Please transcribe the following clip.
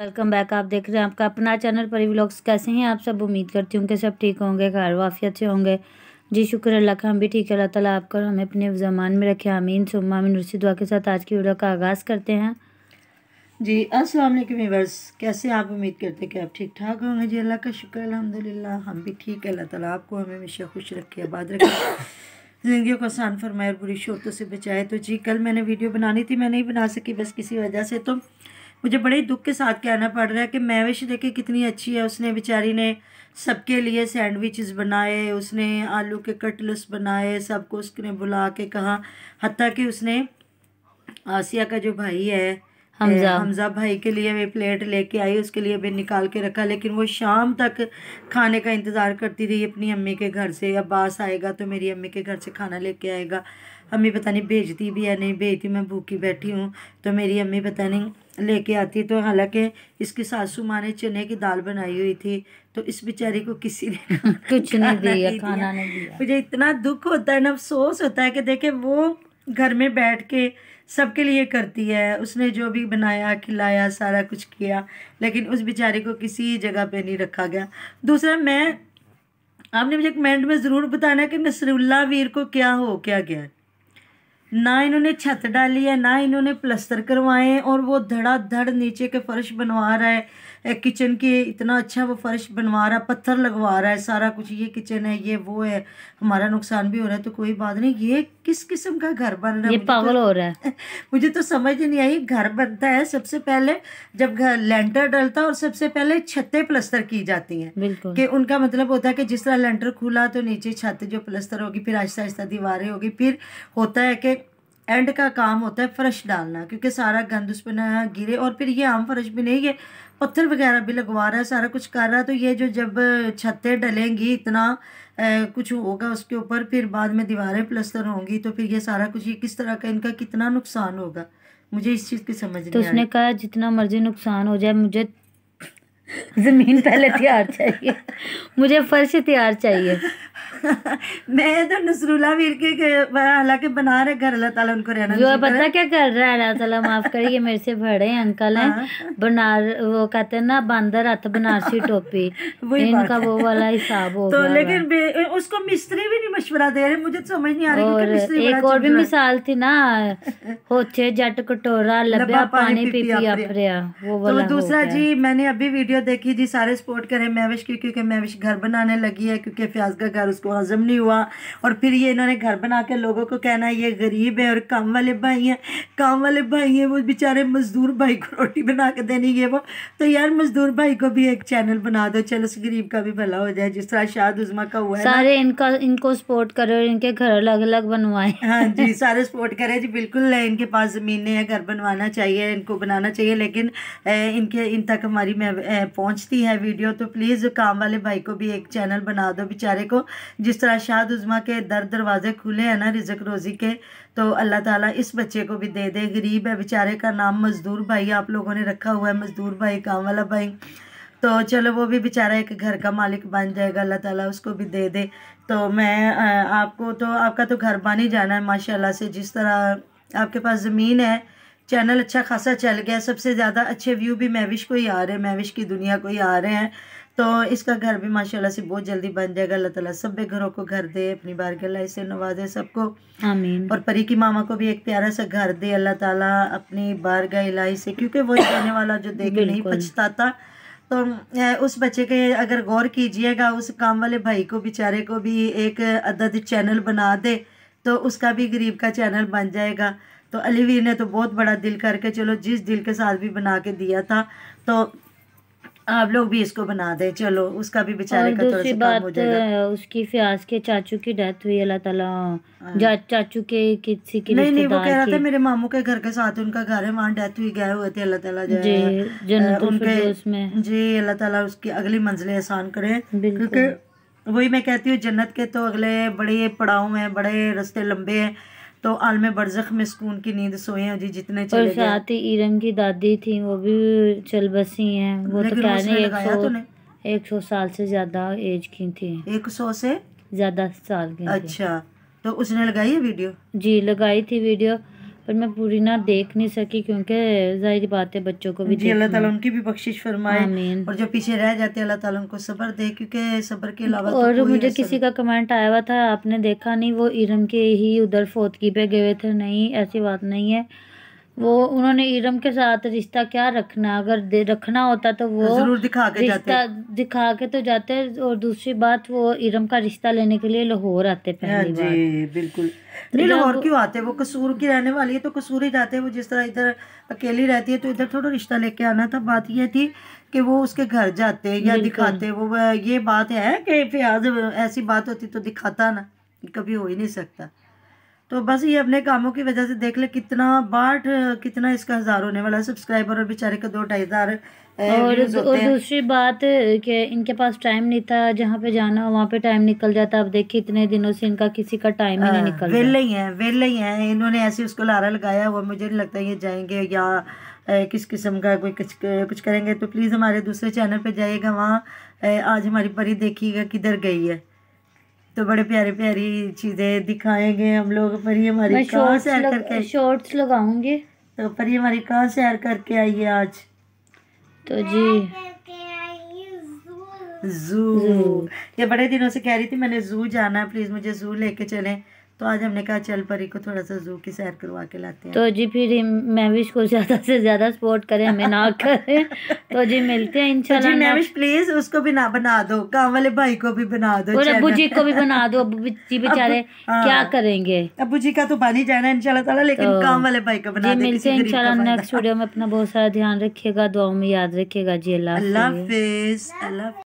Welcome back आप देख रहे हैं आपका अपना चैनल परी व्लॉग्स कैसे हैं आप सब उम्मीद करती हूँ कि सब ठीक होंगे घर वाफियत से होंगे जी शुक्र अल्लाह का हम भी ठीक है अल्लाह ताला आपका हमें अपने जमान में रखे आमीन सुम्मा अमीन उसी दुआ के साथ आज की वीडियो का आगाज़ करते हैं जी अस्सलाम वालेकुम व्यूवर्स कैसे आप उम्मीद करते हैं कि आप ठीक ठाक होंगे जी अल्लाह का शुक्र अलहमदिल्ला हम भी ठीक है अल्लाह ताला आपको हमें हमेशा खुश रखे आबाद रखे ज़िंदगी को आसान फरमाए और बुरी शोरतों से बचाए तो जी कल मैंने वीडियो बनानी थी मैं नहीं बना सकी बस किसी वजह से तो मुझे बड़े दुख के साथ कहना पड़ रहा है कि महवेश देखे कितनी अच्छी है उसने बेचारी ने सबके लिए सैंडविचेस बनाए उसने आलू के कटलस बनाए सबको उसने बुला के कहा हती कि उसने आसिया का जो भाई है हमजा हमजा भाई के लिए भी प्लेट लेके आई उसके लिए भी निकाल के रखा लेकिन वो शाम तक खाने का इंतज़ार करती रही अपनी अम्मी के घर से अब्बास आएगा तो मेरी अम्मी के घर से खाना लेके आएगा अम्मी पता नहीं भेजती भी है नहीं भेजती मैं भूखी बैठी हूँ तो मेरी अम्मी पता नहीं लेके आती तो हालांकि इसकी सासू माँ ने चने की दाल बनाई हुई थी तो इस बेचारी को किसी ने कुछ नहीं दिया खाना नहीं दिया मुझे इतना दुख होता है ना अफसोस होता है कि देखे वो घर में बैठ के सबके लिए करती है उसने जो भी बनाया खिलाया सारा कुछ किया लेकिन उस बेचारे को किसी जगह पे नहीं रखा गया दूसरा मैं आपने मुझे कमेंट में ज़रूर बताना कि नसरुल्ला वीर को क्या हो क्या गया ना इन्होंने छत डाली है ना इन्होंने प्लस्तर करवाए हैं और वो धड़ाधड़ नीचे के फर्श बनवा रहा है किचन के इतना अच्छा वो फर्श बनवा रहा है पत्थर लगवा रहा है सारा कुछ ये किचन है ये वो है हमारा नुकसान भी हो रहा है तो कोई बात नहीं ये किस किस्म का घर बन रहा है ये तो पागल तो, हो रहा है मुझे तो समझ नहीं आई घर बनता है सबसे पहले जब घर लेंटर डलता है और सबसे पहले छतें प्लस्तर की जाती हैं कि उनका मतलब होता है कि जिस तरह लेंटर खुला तो नीचे छत जो प्लस्तर होगी फिर आहिस्ता आहिस्ता दीवारें होगी फिर होता है कि एंड का काम होता है फ्रश डालना क्योंकि सारा गंद उस पर ना गिरे और फिर ये आम फर्श भी नहीं ये पत्थर वगैरह भी लगवा रहा है सारा कुछ कर रहा है तो ये जो जब छतें डलेंगी इतना ए, कुछ होगा उसके ऊपर फिर बाद में दीवारें प्लस्तर होंगी तो फिर ये सारा कुछ ये किस तरह का इनका कितना नुकसान होगा मुझे इस चीज़ की समझ तो उसने कहा जितना मर्जी नुकसान हो जाए मुझे ज़मीन पहले तैयार चाहिए मुझे फर्श तैयार चाहिए मैं तो नसरुल्ला वीर के, हालांकि बना रहे घर अल्लाह ताला उनको रहना जो पता क्या कर रहा है अल्लाह ताला माफ करिए मेरे से बड़े अंकल हैं हाँ। बना वो कहते हैं ना बंदर हाथ बनारसी टोपी इनका वो वाला हिसाब हो तो लेकिन उसको मिस्त्री भी नहीं मशवरा दे रहे मुझे तो समझ नहीं आ रही एक और भी मिसाल थी ना होछे जट कटोरा लब्या पानी पी पी अपरिया वो तो वाला तो दूसरा जी मैंने अभी वीडियो देखी जी सारे सपोर्ट करे मैविश की क्योंकि मैविश घर बनाने लगी है क्योंकि फ्याज का घर उसको इसको हज़म नहीं हुआ और फिर ये इन्होंने घर बना के लोगों को कहना है ये गरीब है और काम वाले भाई हैं काम वाले भाई हैं वो बेचारे मज़दूर भाई को रोटी बना के देनी है वो तो यार मज़दूर भाई को भी एक चैनल बना दो चलो उस गरीब का भी भला हो जाए जिस तरह शाद उजमा का हुआ है सारे इनका इनको सपोर्ट और इनके घर अलग अलग बनवाए हाँ जी सारे सपोर्ट करें जी बिल्कुल इनके पास ज़मीनें हैं घर बनवाना चाहिए इनको बनाना चाहिए लेकिन इनके इन तक हमारी पहुँचती है वीडियो तो प्लीज़ काम वाले भाई को भी एक चैनल बना दो बेचारे को जिस तरह शाद उज़मा के दर दरवाज़े खुले हैं ना रिजक रोज़ी के तो अल्लाह ताला इस बच्चे को भी दे दे गरीब है बेचारे का नाम मज़दूर भाई आप लोगों ने रखा हुआ है मज़दूर भाई काम वाला भाई तो चलो वो भी बेचारा एक घर का मालिक बन जाएगा अल्लाह ताला उसको भी दे दे तो मैं आपको तो आपका तो घर बन ही जाना है माशाल्लाह से जिस तरह आपके पास ज़मीन है चैनल अच्छा खासा चल गया सबसे ज़्यादा अच्छे व्यू भी महविश को ही आ रहे हैं महविश की दुनिया को ही आ रहे हैं तो इसका घर भी माशाल्लाह से बहुत जल्दी बन जाएगा अल्लाह ताला सब घरों को घर दे अपनी बार बारगला से नवाजे सबको आमीन और परी की मामा को भी एक प्यारा सा घर दे अल्लाह ताला अपनी बारगाह इलाही से क्योंकि वो जाने वाला जो देख नहीं पछताता तो उस बच्चे के अगर गौर कीजिएगा उस काम वाले भाई को बेचारे को भी एक अदद चैनल बना दे तो उसका भी गरीब का चैनल बन जाएगा तो अलीवीर ने तो बहुत बड़ा दिल करके चलो जिस दिल के साथ भी बना के दिया था तो आप लोग भी इसको बना दे चलो उसका भी हाँ, बेचारे का थोड़ा सा काम हो जाएगा उसकी फ्याज के चाचू की डेथ हुई अल्लाह ताला हाँ। जा चाचू के किसी के नहीं नहीं वो कह रहा था मेरे मामू के घर के साथ उनका घर है वहाँ डेथ हुई गए हुए थे अल्लाह ताला जी उनके उसमें जी अल्लाह ताला उसकी अगली मंजिल आसान करे क्योंकि वही मैं कहती हूँ जन्नत के तो अगले बड़े पड़ाव है बड़े रस्ते लंबे हैं तो आलम बरजख में सुकून की नींद सोए हैं जी जितने चले साथ ही इरम की दादी थी वो भी चल बसी हैं वो तो कह रहे एक सौ साल से ज़्यादा एज की थी एक सौ से ज़्यादा साल की अच्छा तो उसने लगाई है वीडियो जी लगाई थी वीडियो पर मैं पूरी ना देख नहीं सकी क्योंकि जाहिर बात है बच्चों को भी अल्लाह ताला उनकी भी बख्शिश फरमाए और जो पीछे रह जाते अल्लाह ताला उनको सब्र दे क्योंकि सब्र के अलावा तो और तो मुझे किसी का कमेंट आया हुआ था आपने देखा नहीं वो इरम के ही उधर फोतकी पे गए थे नहीं ऐसी बात नहीं है वो उन्होंने इरम के साथ रिश्ता क्या रखना अगर दे रखना होता तो वो जरूर दिखा के रिश्ता दिखा के तो जाते और दूसरी बात वो इरम का रिश्ता लेने के लिए लाहौर आते हाँ पहली बार जी बिल्कुल नहीं लाहौर क्यों आते वो कसूर की रहने वाली है तो कसूर ही जाते वो जिस तरह इधर अकेली रहती है तो इधर थोड़ा रिश्ता लेके आना था बात यह थी कि वो उसके घर जाते या दिखाते वो ये बात है कि फिर ऐसी बात होती तो दिखाता ना कभी हो ही नहीं सकता तो बस ये अपने कामों की वजह से देख ले कितना बाट कितना इसका हज़ार होने वाला है सब्सक्राइबर और बेचारे का दो ढाई हज़ार और, और दूसरी बात कि इनके पास टाइम नहीं था जहाँ पे जाना हो वहाँ पे टाइम निकल जाता अब देखिए इतने दिनों से इनका किसी का टाइम ही नहीं हाँ, निकल वेल ही है वेल ही है इन्होंने ऐसे उसको लारा लगाया हुआ मुझे नहीं लगता ये जाएंगे या किस किस्म का कोई कुछ कुछ करेंगे तो प्लीज़ हमारे दूसरे चैनल पर जाइएगा वहाँ आज हमारी परी देखिएगा किधर गई है तो बड़े प्यारे प्यारी चीज़ें दिखाएंगे हम लोग पर ये हमारी कहाँ से करके शॉर्ट्स लगाऊंगे तो पर ये हमारी कहाँ सैर करके आई है आज तो जी जू ये बड़े दिनों से कह रही थी मैंने जू जाना है प्लीज़ मुझे जू लेके चलें तो आज हमने कहा चल परी को थोड़ा सा जू की सैर करवा के लाते हैं तो जी फिर महविश को ज़्यादा से ज़्यादा सपोर्ट करें हमें ना करें तो जी मिलते हैं तो इंशाल्लाह जी महविश प्लीज़ उसको भी ना बना दो काम वाले भाई को भी बना दो और अबू जी को भी बना दो अबू जी बेचारे हाँ। क्या करेंगे अबू जी का तो बन ही जाना इंशाल्लाह ताला लेकिन काम तो वाले भाई को बना मिलते हैं इंशाल्लाह नेक्स्ट वीडियो में अपना बहुत सारा ध्यान रखिएगा दुआओं में याद रखिएगा जी अल्लाह अल्लाह हाफिज़ अल्लाह